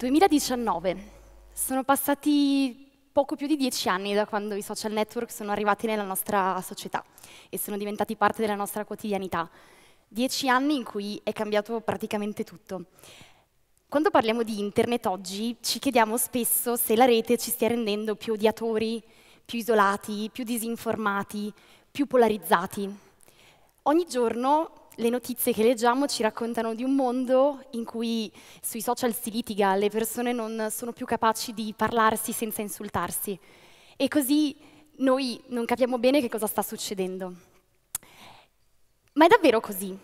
2019. Sono passati poco più di dieci anni da quando i social network sono arrivati nella nostra società e sono diventati parte della nostra quotidianità. Dieci anni in cui è cambiato praticamente tutto. Quando parliamo di internet oggi ci chiediamo spesso se la rete ci stia rendendo più odiatori, più isolati, più disinformati, più polarizzati. Ogni giorno le notizie che leggiamo ci raccontano di un mondo in cui sui social si litiga, le persone non sono più capaci di parlarsi senza insultarsi. E così noi non capiamo bene che cosa sta succedendo. Ma è davvero così?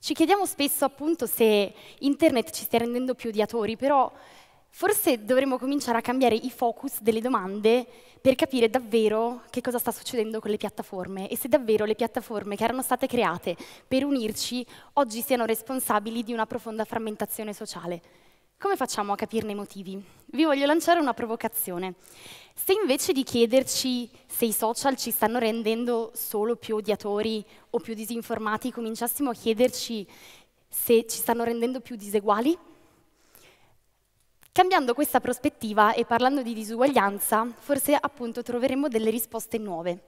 Ci chiediamo spesso appunto se internet ci stia rendendo più odiatori, però Forse dovremmo cominciare a cambiare i focus delle domande per capire davvero che cosa sta succedendo con le piattaforme e se davvero le piattaforme che erano state create per unirci oggi siano responsabili di una profonda frammentazione sociale. Come facciamo a capirne i motivi? Vi voglio lanciare una provocazione. Se invece di chiederci se i social ci stanno rendendo solo più odiatori o più disinformati, cominciassimo a chiederci se ci stanno rendendo più diseguali, Cambiando questa prospettiva e parlando di disuguaglianza, forse appunto troveremo delle risposte nuove.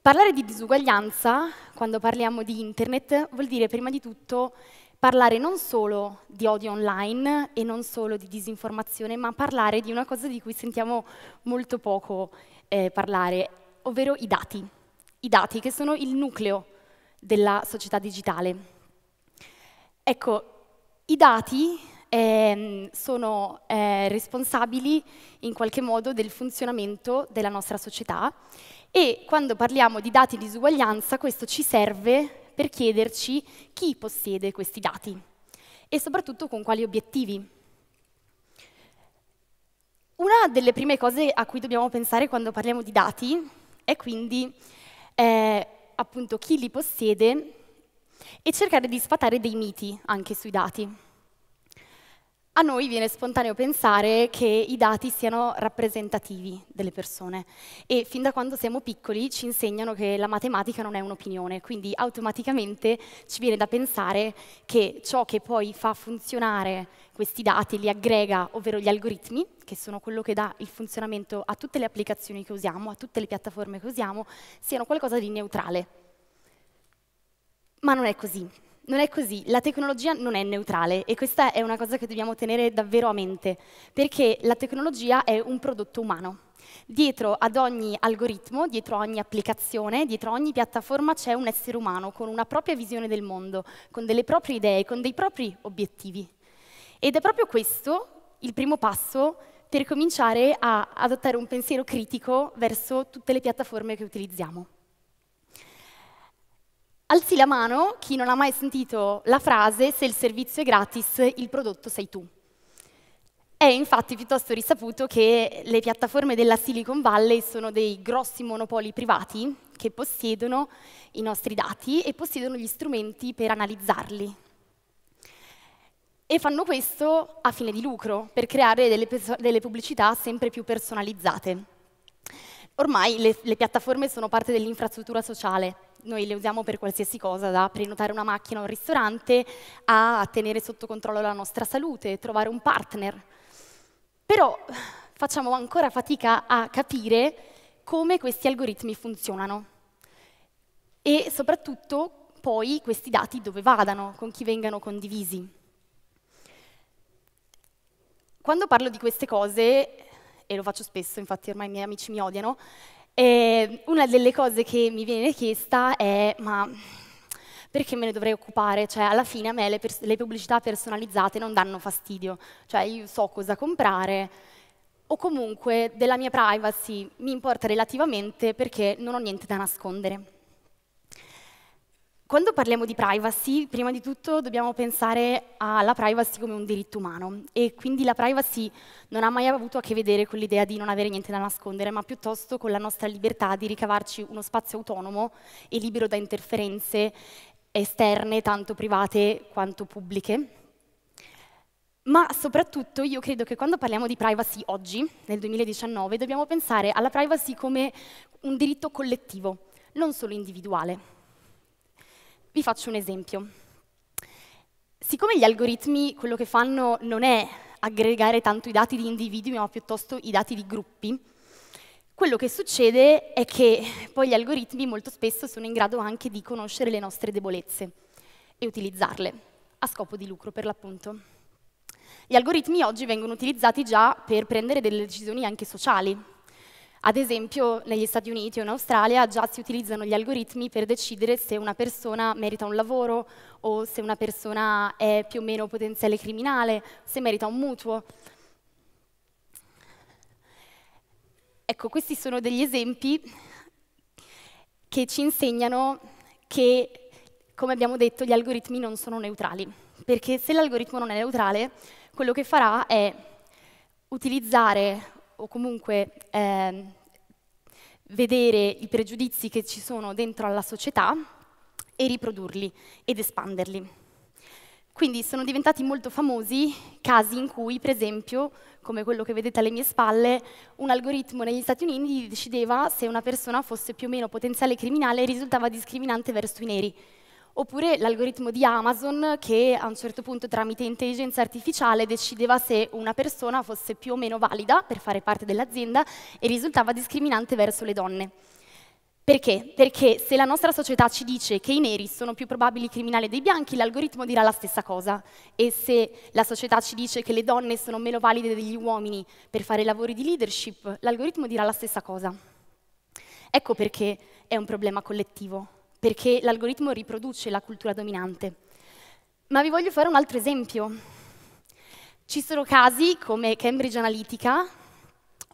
Parlare di disuguaglianza, quando parliamo di internet, vuol dire prima di tutto parlare non solo di odio online e non solo di disinformazione, ma parlare di una cosa di cui sentiamo molto poco eh, parlare, ovvero i dati. I dati che sono il nucleo della società digitale. Ecco, i dati eh, sono eh, responsabili in qualche modo del funzionamento della nostra società e quando parliamo di dati di disuguaglianza questo ci serve per chiederci chi possiede questi dati e soprattutto con quali obiettivi. Una delle prime cose a cui dobbiamo pensare quando parliamo di dati è quindi eh, appunto chi li possiede e cercare di sfatare dei miti anche sui dati a noi viene spontaneo pensare che i dati siano rappresentativi delle persone e fin da quando siamo piccoli ci insegnano che la matematica non è un'opinione, quindi automaticamente ci viene da pensare che ciò che poi fa funzionare questi dati, li aggrega, ovvero gli algoritmi, che sono quello che dà il funzionamento a tutte le applicazioni che usiamo, a tutte le piattaforme che usiamo, siano qualcosa di neutrale. Ma non è così non è così, la tecnologia non è neutrale e questa è una cosa che dobbiamo tenere davvero a mente, perché la tecnologia è un prodotto umano. Dietro ad ogni algoritmo, dietro ogni applicazione, dietro ogni piattaforma c'è un essere umano con una propria visione del mondo, con delle proprie idee, con dei propri obiettivi. Ed è proprio questo il primo passo per cominciare a adottare un pensiero critico verso tutte le piattaforme che utilizziamo. Alzi la mano chi non ha mai sentito la frase se il servizio è gratis, il prodotto sei tu. È infatti piuttosto risaputo che le piattaforme della Silicon Valley sono dei grossi monopoli privati che possiedono i nostri dati e possiedono gli strumenti per analizzarli. E fanno questo a fine di lucro, per creare delle, delle pubblicità sempre più personalizzate. Ormai le, le piattaforme sono parte dell'infrastruttura sociale, noi le usiamo per qualsiasi cosa, da prenotare una macchina o un ristorante a tenere sotto controllo la nostra salute, trovare un partner. Però facciamo ancora fatica a capire come questi algoritmi funzionano e soprattutto poi questi dati dove vadano, con chi vengano condivisi. Quando parlo di queste cose, e lo faccio spesso, infatti ormai i miei amici mi odiano, e una delle cose che mi viene chiesta è ma perché me ne dovrei occupare? Cioè, alla fine a me le, le, pubblicità personalizzate non danno fastidio, cioè io so cosa comprare o comunque della mia privacy mi importa relativamente perché non ho niente da nascondere. Quando parliamo di privacy, prima di tutto dobbiamo pensare alla privacy come un diritto umano e quindi la privacy non ha mai avuto a che vedere con l'idea di non avere niente da nascondere, ma piuttosto con la nostra libertà di ricavarci uno spazio autonomo e libero da interferenze esterne, tanto private quanto pubbliche. Ma soprattutto io credo che quando parliamo di privacy oggi, nel 2019, dobbiamo pensare alla privacy come un diritto collettivo, non solo individuale. Vi faccio un esempio. Siccome gli algoritmi quello che fanno non è aggregare tanto i dati di individui, ma piuttosto i dati di gruppi, quello che succede è che poi gli algoritmi molto spesso sono in grado anche di conoscere le nostre debolezze e utilizzarle a scopo di lucro per l'appunto. Gli algoritmi oggi vengono utilizzati già per prendere delle decisioni anche sociali, ad esempio negli Stati Uniti o in Australia già si utilizzano gli algoritmi per decidere se una persona merita un lavoro o se una persona è più o meno potenziale criminale, se merita un mutuo. Ecco, questi sono degli esempi che ci insegnano che, come abbiamo detto, gli algoritmi non sono neutrali. Perché se l'algoritmo non è neutrale, quello che farà è utilizzare o comunque eh, vedere i pregiudizi che ci sono dentro alla società e riprodurli ed espanderli. Quindi sono diventati molto famosi casi in cui, per esempio, come quello che vedete alle mie spalle, un algoritmo negli Stati Uniti decideva se una persona fosse più o meno potenziale criminale e risultava discriminante verso i neri. Oppure l'algoritmo di Amazon che a un certo punto tramite intelligenza artificiale decideva se una persona fosse più o meno valida per fare parte dell'azienda e risultava discriminante verso le donne. Perché? Perché se la nostra società ci dice che i neri sono più probabili criminali dei bianchi, l'algoritmo dirà la stessa cosa. E se la società ci dice che le donne sono meno valide degli uomini per fare lavori di leadership, l'algoritmo dirà la stessa cosa. Ecco perché è un problema collettivo perché l'algoritmo riproduce la cultura dominante. Ma vi voglio fare un altro esempio. Ci sono casi come Cambridge Analytica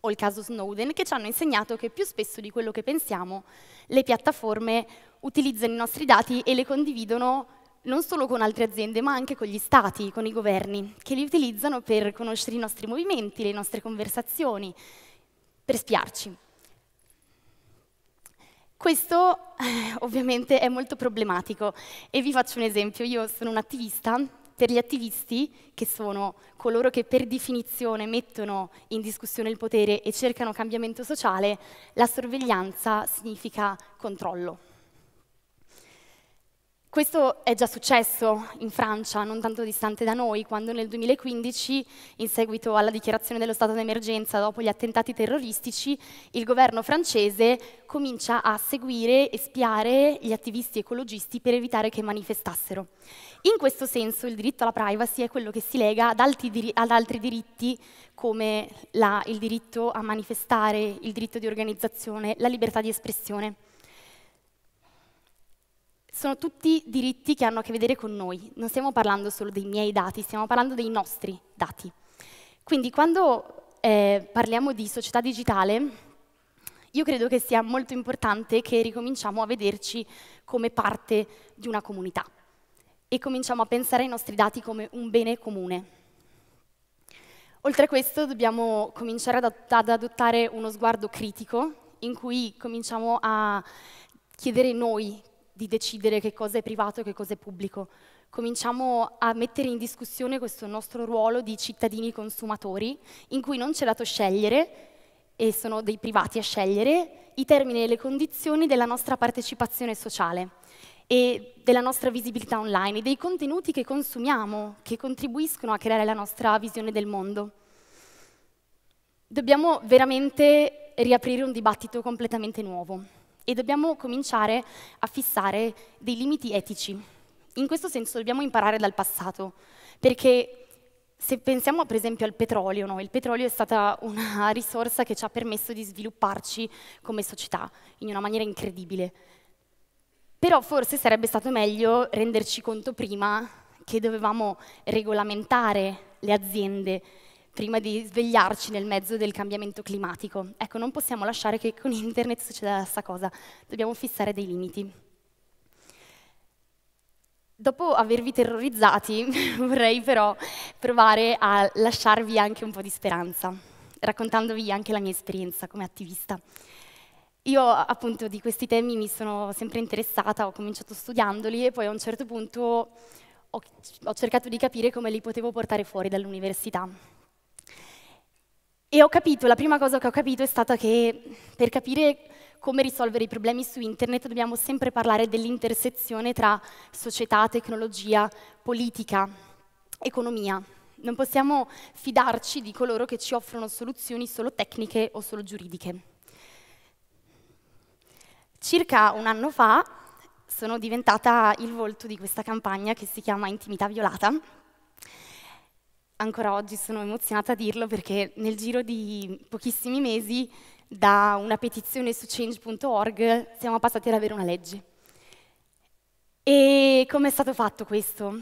o il caso Snowden che ci hanno insegnato che più spesso di quello che pensiamo le piattaforme utilizzano i nostri dati e le condividono non solo con altre aziende, ma anche con gli stati, con i governi, che li utilizzano per conoscere i nostri movimenti, le nostre conversazioni, per spiarci. Questo ovviamente è molto problematico e vi faccio un esempio. Io sono un attivista, per gli attivisti, che sono coloro che per definizione mettono in discussione il potere e cercano cambiamento sociale, la sorveglianza significa controllo. Questo è già successo in Francia, non tanto distante da noi, quando nel 2015, in seguito alla dichiarazione dello stato d'emergenza dopo gli attentati terroristici, il governo francese comincia a seguire e spiare gli attivisti ecologisti per evitare che manifestassero. In questo senso il diritto alla privacy è quello che si lega ad altri, dir ad altri diritti come la, il diritto a manifestare, il diritto di organizzazione, la libertà di espressione sono tutti diritti che hanno a che vedere con noi, non stiamo parlando solo dei miei dati, stiamo parlando dei nostri dati. Quindi quando eh, parliamo di società digitale, io credo che sia molto importante che ricominciamo a vederci come parte di una comunità e cominciamo a pensare ai nostri dati come un bene comune. Oltre a questo dobbiamo cominciare ad adottare uno sguardo critico in cui cominciamo a chiedere noi di decidere che cosa è privato e che cosa è pubblico. Cominciamo a mettere in discussione questo nostro ruolo di cittadini consumatori, in cui non c'è dato scegliere, e sono dei privati a scegliere, i termini e le condizioni della nostra partecipazione sociale e della nostra visibilità online e dei contenuti che consumiamo, che contribuiscono a creare la nostra visione del mondo. Dobbiamo veramente riaprire un dibattito completamente nuovo e dobbiamo cominciare a fissare dei limiti etici. In questo senso dobbiamo imparare dal passato, perché se pensiamo per esempio al petrolio, no? il petrolio è stata una risorsa che ci ha permesso di svilupparci come società in una maniera incredibile. Però forse sarebbe stato meglio renderci conto prima che dovevamo regolamentare le aziende prima di svegliarci nel mezzo del cambiamento climatico. Ecco, non possiamo lasciare che con internet succeda la stessa cosa, dobbiamo fissare dei limiti. Dopo avervi terrorizzati, vorrei però provare a lasciarvi anche un po' di speranza, raccontandovi anche la mia esperienza come attivista. Io appunto di questi temi mi sono sempre interessata, ho cominciato studiandoli e poi a un certo punto ho, ho cercato di capire come li potevo portare fuori dall'università. E ho capito, la prima cosa che ho capito è stata che per capire come risolvere i problemi su internet dobbiamo sempre parlare dell'intersezione tra società, tecnologia, politica, economia. Non possiamo fidarci di coloro che ci offrono soluzioni solo tecniche o solo giuridiche. Circa un anno fa sono diventata il volto di questa campagna che si chiama Intimità Violata, ancora oggi sono emozionata a dirlo perché nel giro di pochissimi mesi da una petizione su change.org siamo passati ad avere una legge. E come è stato fatto questo?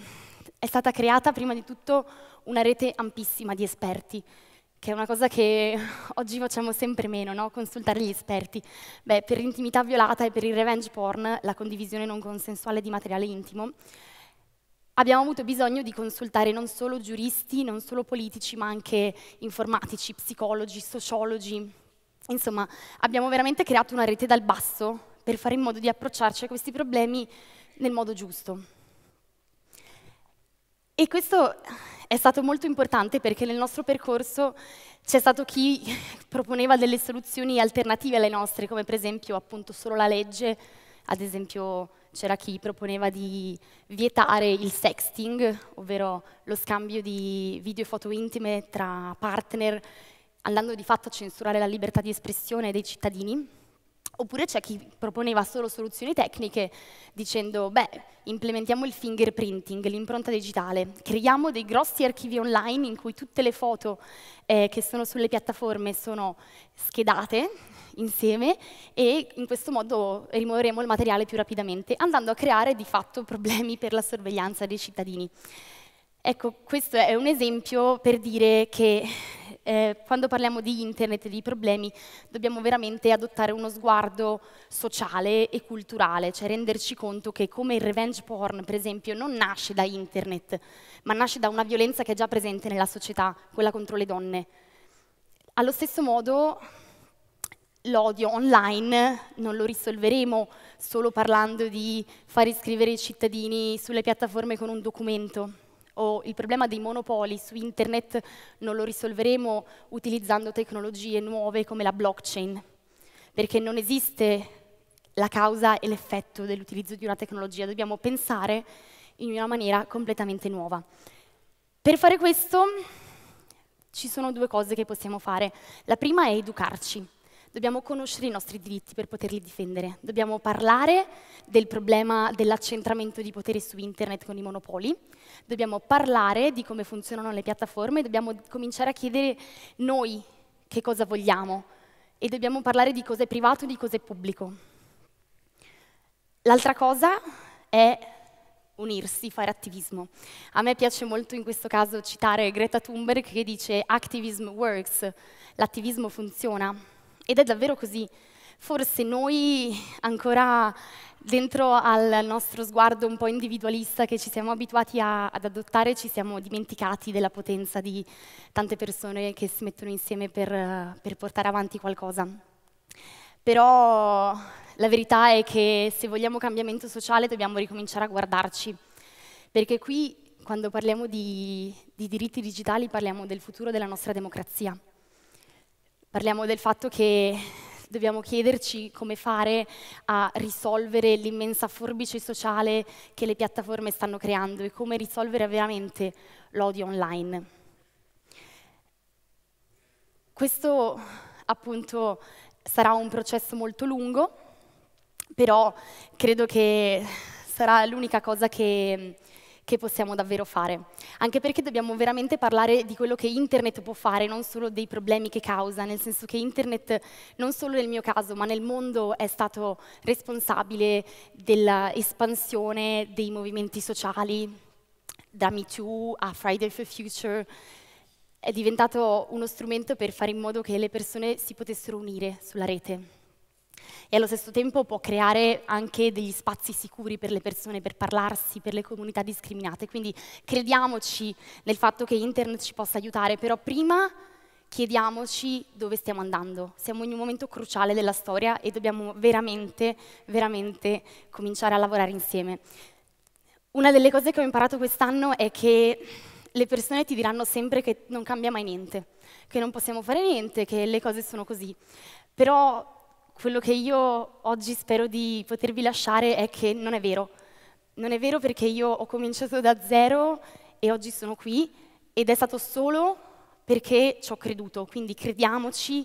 È stata creata prima di tutto una rete ampissima di esperti, che è una cosa che oggi facciamo sempre meno, no? consultare gli esperti. Beh, per l'intimità violata e per il revenge porn, la condivisione non consensuale di materiale intimo, abbiamo avuto bisogno di consultare non solo giuristi, non solo politici, ma anche informatici, psicologi, sociologi. Insomma, abbiamo veramente creato una rete dal basso per fare in modo di approcciarci a questi problemi nel modo giusto. E questo è stato molto importante perché nel nostro percorso c'è stato chi proponeva delle soluzioni alternative alle nostre, come per esempio appunto solo la legge, ad esempio c'era chi proponeva di vietare il sexting, ovvero lo scambio di video e foto intime tra partner, andando di fatto a censurare la libertà di espressione dei cittadini. Oppure c'è chi proponeva solo soluzioni tecniche dicendo, beh, implementiamo il fingerprinting, l'impronta digitale, creiamo dei grossi archivi online in cui tutte le foto eh, che sono sulle piattaforme sono schedate, insieme e in questo modo rimuoveremo il materiale più rapidamente, andando a creare di fatto problemi per la sorveglianza dei cittadini. Ecco, questo è un esempio per dire che eh, quando parliamo di internet e di problemi dobbiamo veramente adottare uno sguardo sociale e culturale, cioè renderci conto che come il revenge porn, per esempio, non nasce da internet, ma nasce da una violenza che è già presente nella società, quella contro le donne. Allo stesso modo l'odio online non lo risolveremo solo parlando di far iscrivere i cittadini sulle piattaforme con un documento o il problema dei monopoli su internet non lo risolveremo utilizzando tecnologie nuove come la blockchain, perché non esiste la causa e l'effetto dell'utilizzo di una tecnologia, dobbiamo pensare in una maniera completamente nuova. Per fare questo ci sono due cose che possiamo fare. La prima è educarci Dobbiamo conoscere i nostri diritti per poterli difendere. Dobbiamo parlare del problema dell'accentramento di potere su internet con i monopoli. Dobbiamo parlare di come funzionano le piattaforme. Dobbiamo cominciare a chiedere noi che cosa vogliamo. E dobbiamo parlare di cosa è privato e di cosa è pubblico. L'altra cosa è unirsi, fare attivismo. A me piace molto in questo caso citare Greta Thunberg che dice activism works, l'attivismo funziona. Ed è davvero così. Forse noi ancora dentro al nostro sguardo un po' individualista che ci siamo abituati a, ad adottare ci siamo dimenticati della potenza di tante persone che si mettono insieme per, per portare avanti qualcosa. Però la verità è che se vogliamo cambiamento sociale dobbiamo ricominciare a guardarci, perché qui quando parliamo di, di diritti digitali parliamo del futuro della nostra democrazia Parliamo del fatto che dobbiamo chiederci come fare a risolvere l'immensa forbice sociale che le piattaforme stanno creando e come risolvere veramente l'odio online. Questo appunto sarà un processo molto lungo, però credo che sarà l'unica cosa che che possiamo davvero fare. Anche perché dobbiamo veramente parlare di quello che Internet può fare, non solo dei problemi che causa, nel senso che Internet non solo nel mio caso, ma nel mondo è stato responsabile dell'espansione dei movimenti sociali, da Me Too a Friday for Future, è diventato uno strumento per fare in modo che le persone si potessero unire sulla rete e allo stesso tempo può creare anche degli spazi sicuri per le persone, per parlarsi, per le comunità discriminate. Quindi crediamoci nel fatto che internet ci possa aiutare, però prima chiediamoci dove stiamo andando. Siamo in un momento cruciale della storia e dobbiamo veramente, veramente cominciare a lavorare insieme. Una delle cose che ho imparato quest'anno è che le persone ti diranno sempre che non cambia mai niente, che non possiamo fare niente, che le cose sono così. Però quello che io oggi spero di potervi lasciare è che non è vero. Non è vero perché io ho cominciato da zero e oggi sono qui ed è stato solo perché ci ho creduto. Quindi crediamoci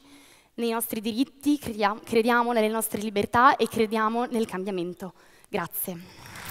nei nostri diritti, crediamo, nelle nostre libertà e crediamo nel cambiamento. Grazie.